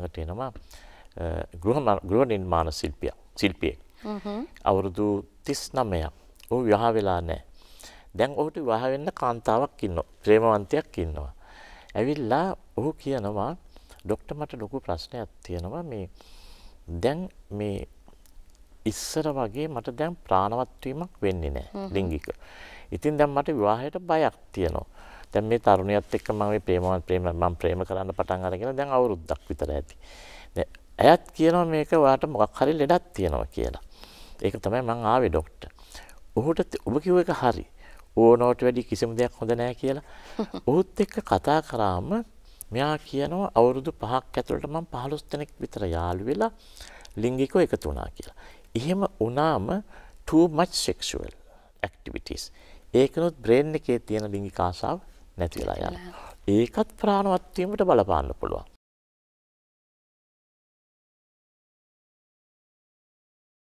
ළඟට එනවා ගෘහ නිර්මාණ ශිල්පිය ශිල්පියෙක්. අවුරුදු 39ක්. ਉਹ විවාහ වෙලා නැහැ. දැන් ඔහුට විවාහ වෙන්න කාන්තාවක් ඉන්නවා. ප්‍රේමවන්තයෙක් ඉන්නවා. ඇවිල්ලා ඔහු කියනවා ડોක්ටර් මට ලොකු ප්‍රශ්නයක් තියෙනවා මේ දැන් මේ ඉස්සර වගේ මට දැන් ප්‍රාණවත් වීමක් වෙන්නේ නැහැ ලිංගික. ඉතින් දැන් මට විවාහයට බයක් තියෙනවා. දැන් මේ තරුණියත් එක්ක මම මේ ප්‍රේමවත් ප්‍රේම මම ප්‍රේම කරන්න පටන් අරගෙන දැන් අවුරුද්දක් විතර ඇති. දැන් ඇයත් කියනවා මේක වාට මොකක් හරි ලෙඩක් තියෙනවා කියලා. ඒක තමයි මං ආවේ ડોක්ටර්. ඔහුට ඔබ කිව්ව එක හරි. ඕනෝට වැඩි කිසිම දෙයක් හොඳ නෑ කියලා. ඔහුත් එක්ක කතා කරාම මෙයා කියනවා අවුරුදු පහක් ඇතුළට මම 15 දෙනෙක් විතර යාළු වෙලා ලිංගිකව එකතු වුණා කියලා. එහෙම වුණාම too much sexual activities. ඒකනොත් බ්‍රේන් එකේ තියෙන ලිංගික ආශාව නැති වෙලා යනවා. ඒකත් ප්‍රාණවත් වීමට බලපාන්න පුළුවන්.